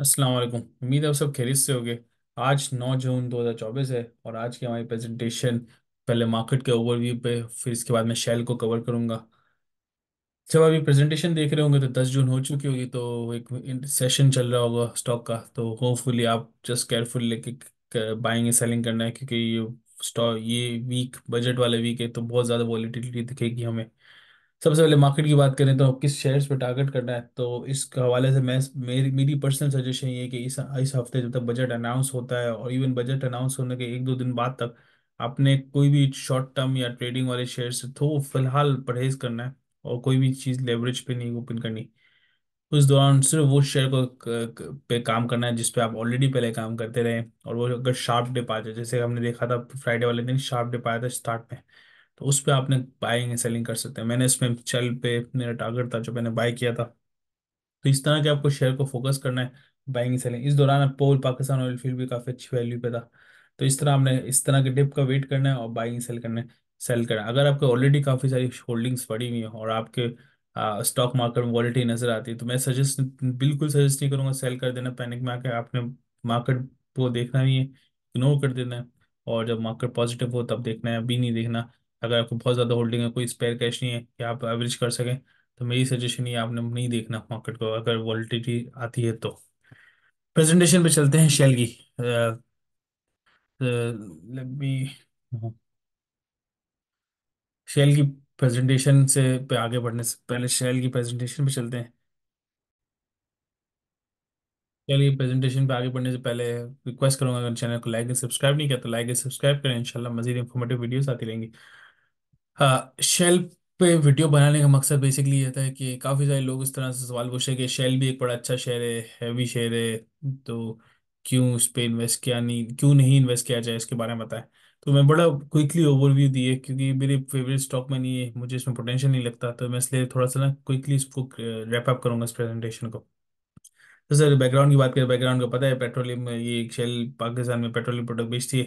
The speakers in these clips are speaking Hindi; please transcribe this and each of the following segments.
अस्सलाम वालेकुम उम्मीद है आप सब खैरियत से होंगे आज 9 जून 2024 है और आज की हमारी प्रेजेंटेशन पहले मार्केट के ओवरव्यू पे फिर इसके बाद मैं शेल को कवर करूंगा जब अभी प्रेजेंटेशन देख रहे होंगे तो 10 जून हो चुकी होगी तो एक सेशन चल रहा होगा स्टॉक का तो होपफुली आप जस्ट केयरफुल लेके बाइंग सेलिंग करना है क्योंकि ये स्टॉक ये वीक बजट वाला वीक है तो बहुत ज़्यादा वॉलीटिलिटी दिखेगी हमें सबसे पहले मार्केट की बात करें तो किस शेयर्स पे टारगेट करना है तो इसके हवाले से मैं मेरी मेरी पर्सनल सजेशन ये कि इस इस हफ्ते जब तक बजट अनाउंस होता है और इवन बजट अनाउंस होने के एक दो दिन बाद तक आपने कोई भी शॉर्ट टर्म या ट्रेडिंग वाले शेयर से तो फिलहाल परहेज करना है और कोई भी चीज़ लेवरेज पे नहीं ओपन करनी उस दौरान सिर्फ वो शेयर को पे काम करना है जिसपे आप ऑलरेडी पहले काम करते रहे और वो अगर शार्प डिप आ जाए जैसे हमने देखा था फ्राइडे वाले दिन शार्प डिप आया था स्टार्ट में तो उस पर आपने बाइंग सेलिंग कर सकते हैं मैंने इसमें चल पे मेरा टारगेट था जो मैंने बाय किया था तो इस तरह के आपको शेयर को फोकस करना है बाइंग सेलिंग इस दौरान पोल पाकिस्तान ऑयल फील्ड भी काफ़ी अच्छी वैल्यू पे था तो इस तरह आपने इस तरह के डिप का वेट करना है और बाइंग सेल करना है सेल करना है अगर आपके ऑलरेडी काफ़ी सारी होल्डिंग्स पड़ी हुई हैं और आपके स्टॉक मार्केट में वॉलिटी नज़र आती है तो मैं सजेस्ट बिल्कुल सजेस्ट नहीं करूँगा सेल कर देना पैनिक में आके आपने मार्केट को देखना ही है इग्नोर कर देना है और जब मार्केट पॉजिटिव हो तब देखना है अभी नहीं देखना अगर आपको बहुत ज़्यादा होल्डिंग है कोई स्पेयर कैश नहीं है कि आप एवरेज कर सकें तो मेरी सजेशन ये आपने नहीं देखना मार्केट को अगर वॉलिटिटी आती है तो प्रेजेंटेशन पे चलते हैं शेल की शेल हाँ। की प्रेजेंटेशन से पे आगे बढ़ने से पहले शेल की प्रेजेंटेशन पे चलते हैं शेल की प्रेजेंटेशन पे आगे बढ़ने से पहले रिक्वेस्ट करूंगा अगर चैनल को लाइक एंड सब्सक्राइब नहीं किया तो लाइक एंड सब्सक्राइब करें इंशाल्लाह मजीद इन्फॉर्मेटिव वीडियोस आती रहेंगी हाँ शेल पे वीडियो बनाने का मकसद बेसिकली ये था कि काफ़ी सारे लोग इस तरह से सवाल पूछे कि शेल भी एक बड़ा अच्छा शेयर है हैवी शेयर है तो क्यों इस पर इन्वेस्ट किया नहीं क्यों नहीं इन्वेस्ट किया जाए इसके बारे में बताएं तो मैं बड़ा क्विकली ओवरव्यू दिए क्योंकि मेरे फेवरेट स्टॉक में नहीं है मुझे इसमें पोटेंशियल नहीं लगता तो मैं इसलिए थोड़ा सा ना क्विकली इसको रैपअप करूंगा करूँगा इस प्रेजेंटेशन को तो सर बैकग्राउंड की बात करें बैकग्राउंड का पता है पेट्रोलियम ये एक शेल पाकिस्तान में पेट्रोलियम प्रोडक्ट बेचती है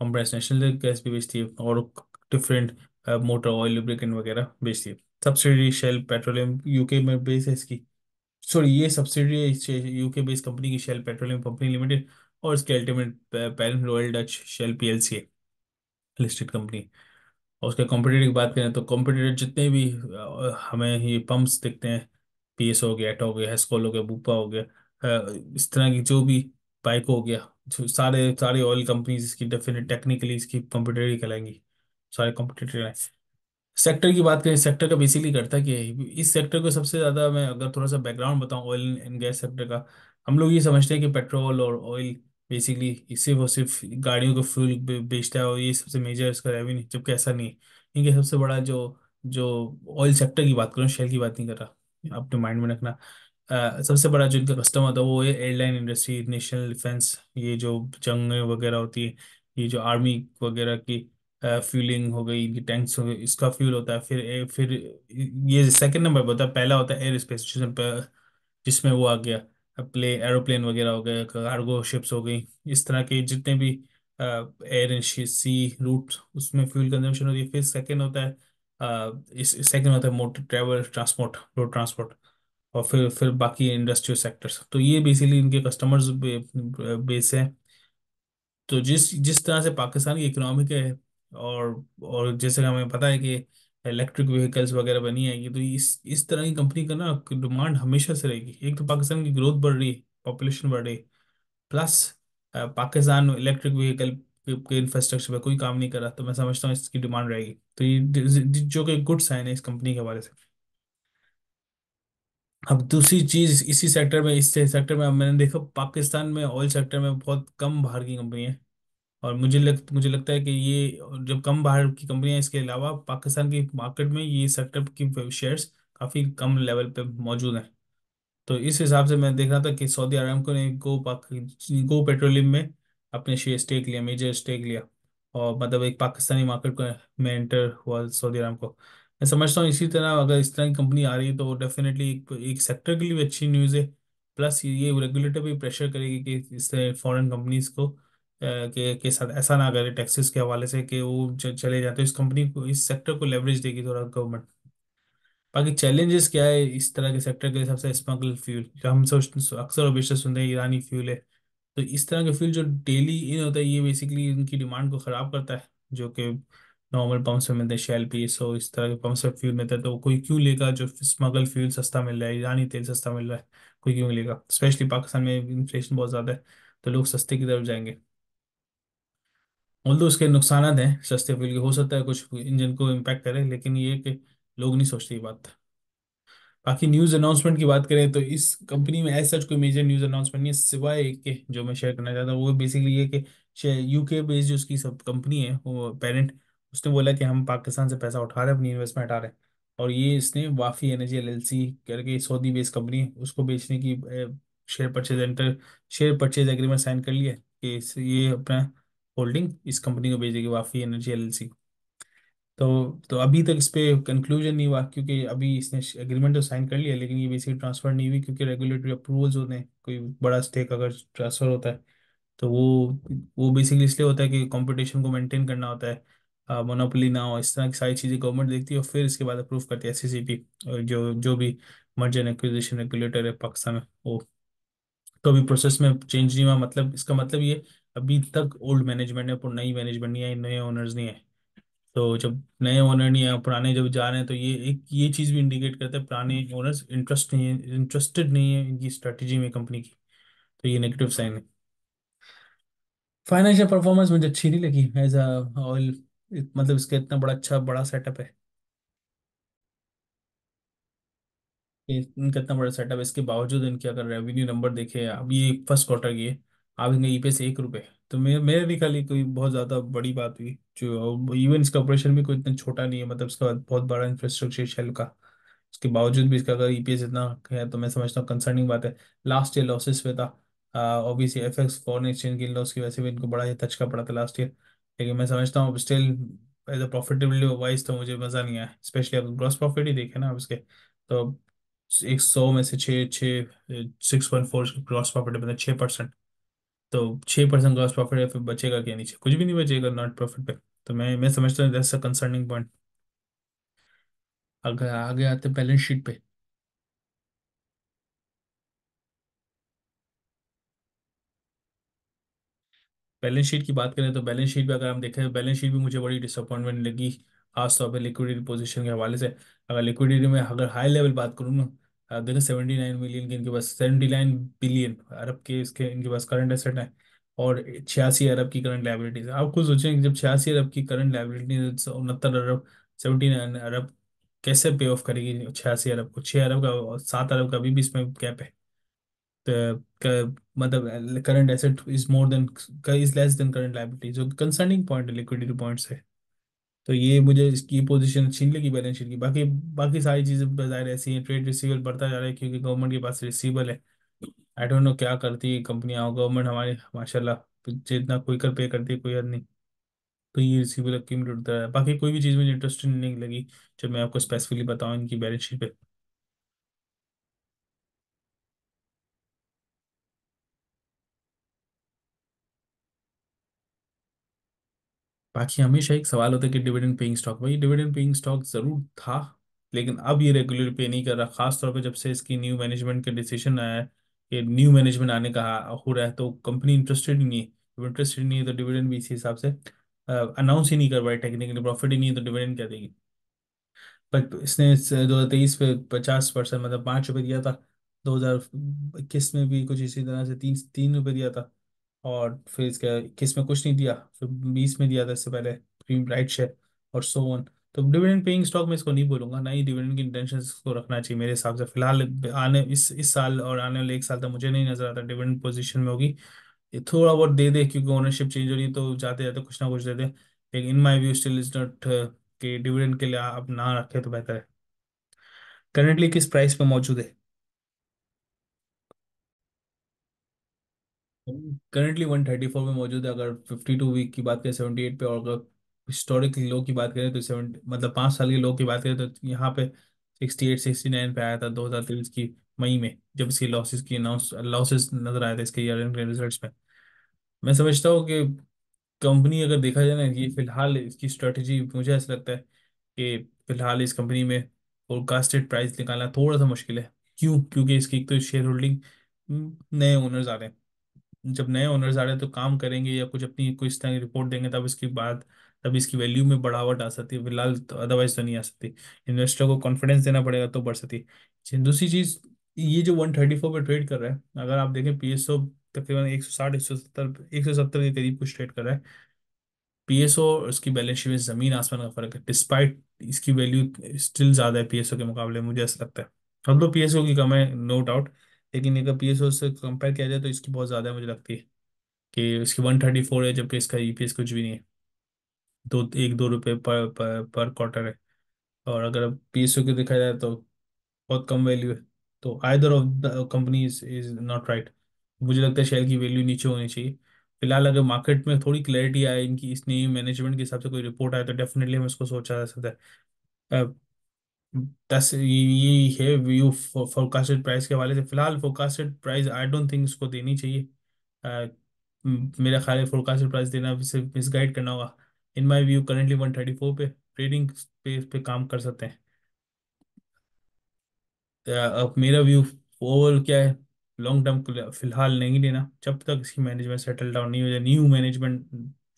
कॉम्प्रेस नेशनल गैस भी बेचती है और डिफरेंट मोटर ऑयल लुब्रिकेंट वगैरह बेचती है सब्सिडी शेल पेट्रोलियम यूके में बेस है इसकी सॉरी ये है यूके बेस्ड कंपनी की शेल पेट्रोलियम कंपनी लिमिटेड और इसके ultimate parent Royal Dutch Shell PLC है लिस्टेड कंपनी और उसके कॉम्पिटेटर की बात करें तो कॉम्पिटेटर जितने भी हमें ये पंप्स दिखते हैं पी एस हो गया एटो हो गया हेस्कोल हो गया बुपा हो गया इस तरह की जो भी बाइक हो गया सारे सारे ऑयल कंपनीज इसकी डेफिनेट टेक्निकली इसकी कॉम्पिटेटर ही कहलाएंगी सॉरी कॉम्पिटेटिव है सेक्टर की बात करें सेक्टर का बेसिकली करता क्या है इस सेक्टर को सबसे ज़्यादा मैं अगर थोड़ा सा बैकग्राउंड बताऊं ऑयल एंड गैस सेक्टर का हम लोग ये समझते हैं कि पेट्रोल और ऑयल बेसिकली सिर्फ और सिर्फ गाड़ियों का फ्यूल बेचता है और ये सबसे मेजर इसका रेवेन्यू जबकि ऐसा नहीं है इनके सबसे बड़ा जो जो ऑयल सेक्टर की बात करूँ शेल की बात नहीं कर रहा अपने माइंड में रखना सबसे बड़ा जो इनका कस्टमर था वो है एयरलाइन इंडस्ट्री नेशनल डिफेंस ये जो जंग वगैरह होती है ये जो आर्मी वगैरह की फ्यूलिंग हो गई कि टैंक्स हो गए इसका फ्यूल होता है फिर ए, फिर ये सेकंड नंबर पर होता है पहला होता है एयर स्पेस जिसमें जिसमें वो आ गया प्ले एरोप्लेन वगैरह हो गया कार्गो शिप्स हो गई इस तरह के जितने भी एयर एंड सी रूट उसमें फ्यूल कंजम्पशन होती है फिर सेकेंड होता है इस सेकेंड होता है motor travel transport road transport और फिर फिर बाकी इंडस्ट्रियल सेक्टर्स तो ये बेसिकली इनके कस्टमर्स बेस है तो जिस जिस तरह से पाकिस्तान की इकोनॉमी के और और जैसे हमें पता है कि इलेक्ट्रिक व्हीकल्स वगैरह बनी आएगी तो इस इस तरह की कंपनी का ना डिमांड हमेशा से रहेगी एक तो पाकिस्तान की ग्रोथ बढ़ रही है पॉपुलेशन बढ़ रही है प्लस पाकिस्तान इलेक्ट्रिक व्हीकल के इंफ्रास्ट्रक्चर पे कोई काम नहीं कर रहा तो मैं समझता हूँ इसकी डिमांड रहेगी तो ये जो कि गुड साइन है इस कंपनी के हवाले से अब दूसरी चीज़ इसी सेक्टर में इस सेक्टर में मैंने देखा पाकिस्तान में ऑयल सेक्टर में बहुत कम बाहर की कंपनी है और मुझे लग मुझे लगता है कि ये जब कम बाहर की कंपनियां इसके अलावा पाकिस्तान की मार्केट में ये सेक्टर की शेयर्स काफ़ी कम लेवल पे मौजूद हैं तो इस हिसाब से मैं देख रहा था कि सऊदी अरामको ने गो पाक गो पेट्रोलियम में अपने शेयर स्टेक लिया मेजर स्टेक लिया और मतलब एक पाकिस्तानी मार्केट को में एंटर हुआ सऊदी अरामको मैं समझता हूँ इसी तरह अगर इस तरह की कंपनी आ रही है तो वो डेफिनेटली एक, एक सेक्टर के लिए भी अच्छी न्यूज़ है प्लस ये रेगुलेटर भी प्रेशर करेगी कि इस तरह फॉरेन कंपनीज को के के साथ ऐसा ना करे टैक्सेस के हवाले से कि वो चले जाए तो इस कंपनी को इस सेक्टर को लेवरेज देगी थोड़ा गवर्नमेंट बाकी चैलेंजेस क्या है इस तरह के सेक्टर के सबसे स्मगल फ्यूल हम सब अक्सर और बेशर सुनते हैं ईरानी फ्यूल है तो इस तरह के फ्यूल जो डेली इन होता है ये बेसिकली इनकी डिमांड को ख़राब करता है जो कि नॉर्मल पंप्स में मिलते हैं शेल पी सो इस तरह के पंप्स में फ्यूल मिलता है तो कोई क्यों लेगा जो स्मगल फ्यूल सस्ता मिल रहा है ईरानी तेल सस्ता मिल रहा है कोई क्यों लेगा स्पेशली पाकिस्तान में इन्फ्लेशन बहुत ज़्यादा है तो लोग सस्ते की तरफ जाएंगे ऑल्दो इसके नुकसान हैं सस्ते फ्यूल के हो सकता है कुछ इंजन को इम्पैक्ट करे लेकिन ये कि लोग नहीं सोचते ये बात बाकी न्यूज़ अनाउंसमेंट की बात करें तो इस कंपनी में ऐसा कोई मेजर न्यूज़ अनाउंसमेंट नहीं है सिवाय एक के जो मैं शेयर करना चाहता हूँ वो बेसिकली ये कि यूके बेस्ड जो उसकी सब कंपनी है वो पेरेंट उसने बोला कि हम पाकिस्तान से पैसा उठा रहे हैं अपनी इन्वेस्टमेंट हटा रहे हैं और ये इसने वाफी एनर्जी एल करके सऊदी बेस्ड कंपनी उसको बेचने की share purchase enter share purchase agreement sign कर लिया कि ये अपना होल्डिंग इस कंपनी को भेज देगी वाफी एनर्जी एल को तो तो अभी तक इस पर कंक्लूजन नहीं हुआ क्योंकि अभी इसने एग्रीमेंट तो साइन कर लिया लेकिन ये बेसिकली ट्रांसफर नहीं हुई क्योंकि रेगुलेटरी अप्रूवल्स होते हैं कोई बड़ा स्टेक अगर ट्रांसफर होता है तो वो वो बेसिकली इसलिए होता है कि कंपटीशन को मेंटेन करना होता है मोनोपोली ना हो इस तरह की सारी चीज़ें गवर्नमेंट देखती है और फिर इसके बाद अप्रूव करती है एस e और जो जो भी मर्जर एक्विजिशन रेगुलेटर है पाकिस्तान में वो तो अभी प्रोसेस में चेंज नहीं हुआ मतलब इसका मतलब ये अभी तक ओल्ड मैनेजमेंट है पर नई मैनेजमेंट नहीं आई नए ओनर्स नहीं आए तो जब नए ओनर नहीं आए पुराने जब जा रहे हैं तो ये एक ये चीज़ भी इंडिकेट करता है पुराने ओनर्स इंटरेस्ट नहीं है इंटरेस्टेड नहीं है इनकी स्ट्रेटजी में कंपनी की तो ये नेगेटिव साइन है फाइनेंशियल परफॉर्मेंस मुझे अच्छी नहीं लगी एज अ ऑयल मतलब इसका इतना बड़ा अच्छा बड़ा सेटअप है इनका इतना बड़ा सेटअप इसके बावजूद इनके अगर रेवेन्यू नंबर देखे अब ये फर्स्ट क्वार्टर की है आप इनका ईपीएस एक रुपये तो मेरे मेरे लिए खाली कोई बहुत ज़्यादा बड़ी बात हुई जो इवन इसका ऑपरेशन भी कोई इतना छोटा नहीं है मतलब इसका बहुत बड़ा इंफ्रास्ट्रक्चर शेल का उसके बावजूद भी इसका अगर ईपीएस e इतना है तो मैं समझता हूँ कंसर्निंग बात है लास्ट ईयर लॉसेस पे था obviously F X foreign exchange gain loss की वजह से भी इनको बड़ा ही झचका पड़ा था लास्ट ईयर लेकिन मैं समझता हूँ still as a profitability wise तो मुझे मज़ा नहीं आया स्पेशली आप ग्रॉस प्रॉफिट ही देखे ना आप इसके तो एक सौ में से छः छः six point four gross profit मतलब छः परसेंट तो छः परसेंट ग्रॉस प्रॉफिट है फिर बचेगा क्या नीचे कुछ भी नहीं बचेगा नॉट प्रॉफिट पे तो मैं मैं समझता हूँ दैट्स अ कंसर्निंग पॉइंट अगर आगे आते बैलेंस शीट पे बैलेंस शीट की बात करें तो बैलेंस शीट पे अगर हम देखें बैलेंस शीट भी मुझे बड़ी डिसअपॉइंटमेंट लगी खासतौर पर लिक्विडिटी पोजिशन के हवाले से अगर लिक्विडिटी में अगर हाई लेवल बात करूँ ना देखो सेवेंटी नाइन मिलियन के इनके पास सेवेंटी नाइन बिलियन अरब के इसके इनके पास करंट एसेट है और छियासी अरब की करंट लाइबिलिटीज आप खुद सोचें जब छियासी अरब की करंट लाइबिलिटीज तो उनहत्तर अरब सेवेंटी नाइन अरब कैसे पे ऑफ करेगी छियासी अरब को छः अरब का और सात अरब का अभी भी इसमें गैप है तो मतलब current asset is more than is less than current liability जो कंसर्निंग पॉइंट है लिक्विडिटी पॉइंट है तो ये मुझे इसकी पोजीशन अच्छी लगी बैलेंस शीट की बाकी बाकी सारी चीज़ें जाहिर ऐसी हैं ट्रेड रिसीवेबल बढ़ता जा रहा है क्योंकि गवर्नमेंट के पास रिसीवेबल है आई डोंट नो क्या करती है कंपनियाँ और गवर्नमेंट हमारी माशाल्लाह जितना क्विकर पे करती है कोई हद नहीं तो ये रिसीवेबल अक्यूमलेट होता है बाकी कोई भी चीज़ मुझे इंटरेस्टिंग नहीं लगी जब मैं आपको स्पेसिफिकली बताऊँ इनकी बैलेंस शीट पर बाकी हमेशा एक सवाल होता है कि डिविडेंड पेइंग स्टॉक भाई डिविडेंड पेइंग स्टॉक ज़रूर था लेकिन अब ये रेगुलर पे नहीं कर रहा खासतौर पर जब से इसकी न्यू मैनेजमेंट का डिसीजन आया है कि न्यू मैनेजमेंट आने का हो रहा है तो कंपनी इंटरेस्टेड नहीं है इंटरेस्टेड नहीं है तो डिविडेंड भी इसी हिसाब से अनाउंस ही नहीं कर पाए टेक्निकली प्रॉफिट ही नहीं है तो डिविडेंड क्या देगी बट इसने दो हज़ार तेईस पे पचास परसेंट मतलब पाँच रुपये दिया था दो हज़ार इक्कीस में भी कुछ इसी तरह से तीन तीन रुपये दिया था और फिर इसके किस में कुछ नहीं दिया फिर बीस में दिया था इससे पहले प्रीमियम राइट शेयर और सो ऑन तो डिविडेंड पेइंग स्टॉक में इसको नहीं बोलूंगा ना ही डिविडेंड की इंटेंशन इसको रखना चाहिए मेरे हिसाब से फिलहाल आने इस इस साल और आने वाले एक साल तक मुझे नहीं नजर आता डिविडेंड पोजिशन में होगी थोड़ा बहुत दे दे क्योंकि ओनरशिप चेंज हो रही है तो जाते जाते कुछ ना कुछ दे दे लेकिन in my view still is not कि डिविडेंड के लिए आप ना रखें तो बेहतर है करेंटली किस प्राइस पर मौजूद है करेंटली वन थर्टी फोर में मौजूद है अगर फिफ्टी टू वीक की बात करें सेवेंटी एट पे और अगर हिस्टोरिक लो की बात करें तो सेवन मतलब पाँच साल के लो की बात करें तो यहाँ पे सिक्सटी एट सिक्सटी नाइन पे आया था दो हज़ार तेईस की मई में जब इसकी लॉसेस की अनाउंस लॉसेस नजर आए थे इसके ईयर एंड रिजल्ट में मैं समझता हूँ कि कंपनी अगर देखा जाए ना ये फिलहाल इसकी स्ट्रेटजी मुझे ऐसा लगता है कि फिलहाल इस कंपनी में फोरकास्टेड प्राइस निकालना थोड़ा सा मुश्किल है क्यों क्योंकि इसकी एक तो शेयर होल्डिंग हम्म, नए ओनर्स आ रहे हैं जब नए ओनर्स आ रहे हैं तो काम करेंगे या कुछ अपनी कोई इस तरह की रिपोर्ट देंगे तब इसके बाद तब इसकी वैल्यू में बढ़ावट आ सकती है फिलहाल तो अदरवाइज तो नहीं आ सकती इन्वेस्टर को कॉन्फिडेंस देना पड़ेगा तो बढ़ सकती है दूसरी चीज़ ये जो वन थर्टी फोर पर ट्रेड कर रहा है अगर आप देखें पी एस ओ तकरीबन एक सौ साठ एक सौ सत्तर एक सौ सत्तर के करीब कुछ ट्रेड कर रहा है पी एस ओ उसकी बैलेंस शीट में ज़मीन आसमान का फर्क है डिस्पाइट इसकी वैल्यू स्टिल ज़्यादा है पी एस ओ के मुकाबले मुझे ऐसा लगता है हम लोग पी एस ओ की कम है नो डाउट लेकिन अगर पी एस ओ से कंपेयर किया जाए तो इसकी बहुत ज़्यादा मुझे लगती है कि इसकी वन थर्टी फोर है जबकि इसका ई पी एस कुछ भी नहीं है दो एक दो रुपये पर पर पर क्वार्टर है और अगर पी एस ओ की देखा जाए तो बहुत कम वैल्यू है तो either of the company is not right मुझे लगता है शेयर की वैल्यू नीचे होनी चाहिए फिलहाल अगर मार्केट में थोड़ी क्लैरिटी आए इनकी इस नई मैनेजमेंट के हिसाब से कोई रिपोर्ट आए तो डेफिनेटली हम इसको सोचा जा सकता है दस यही है व्यू फोरकास्टेड प्राइस के हवाले से फिलहाल forecasted price I don't think इसको देनी चाहिए आ, मेरा ख्याल है फोरकास्टेड प्राइस देना सिर्फ मिसगाइड करना होगा इन माय व्यू करेंटली 134 पे ट्रेडिंग पे पे काम कर सकते हैं अब मेरा व्यू ओवरऑल क्या है लॉन्ग टर्म फिलहाल नहीं लेना जब तक इसकी मैनेजमेंट सेटल डाउन नहीं हो जाए न्यू मैनेजमेंट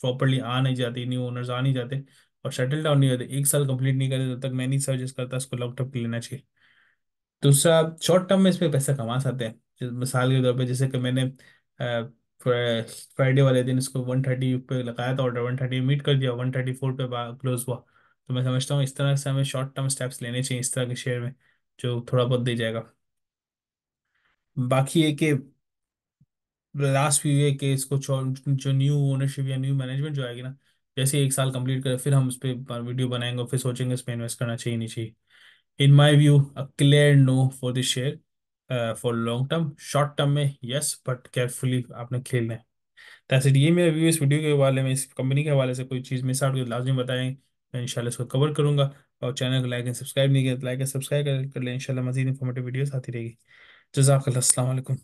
प्रॉपरली आ नहीं जाती न्यू ओनर्स आ नहीं जाते और शटल डाउन नहीं होते एक साल कंप्लीट नहीं करते तब तक मैं नहीं सजेस्ट करता उसको लॉकटॉप के लेना चाहिए दूसरा तो आप शॉर्ट टर्म में इसमें पैसा कमा सकते हैं मिसाल के तौर पर जैसे कि मैंने फ्राइडे वाले दिन इसको वन थर्टी पे लगाया था ऑर्डर वन थर्टी मीट कर दिया वन थर्टी फोर पे क्लोज हुआ तो मैं समझता हूँ इस तरह से हमें शॉर्ट टर्म स्टेप्स लेने चाहिए इस तरह के शेयर में जो थोड़ा बहुत दे जाएगा बाकी ये कि लास्ट व्यू है कि इसको जो न्यू ओनरशिप या न्यू मैनेजमेंट जो आएगी ना जैसे एक साल कंप्लीट करें फिर हम उस पर वीडियो बनाएंगे फिर सोचेंगे इस पर इन्वेस्ट करना चाहिए नहीं चाहिए in my view a clear no for this share for long term short term में यस बट केयरफुली आपने खेलना है तो ये मेरा व्यू इस वीडियो के हवाले में इस कंपनी के हवाले से कोई चीज़ मिस आउट हुई तो लाजमी बताएं मैं इंशाल्लाह इसको कवर करूंगा और चैनल को लाइक एंड सब्सक्राइब नहीं किया तो लाइक एंड सब्सक्राइब कर, लें इंशाल्लाह मजीद इन्फॉर्मेटिव वीडियोस आती रहेगी जजाक असल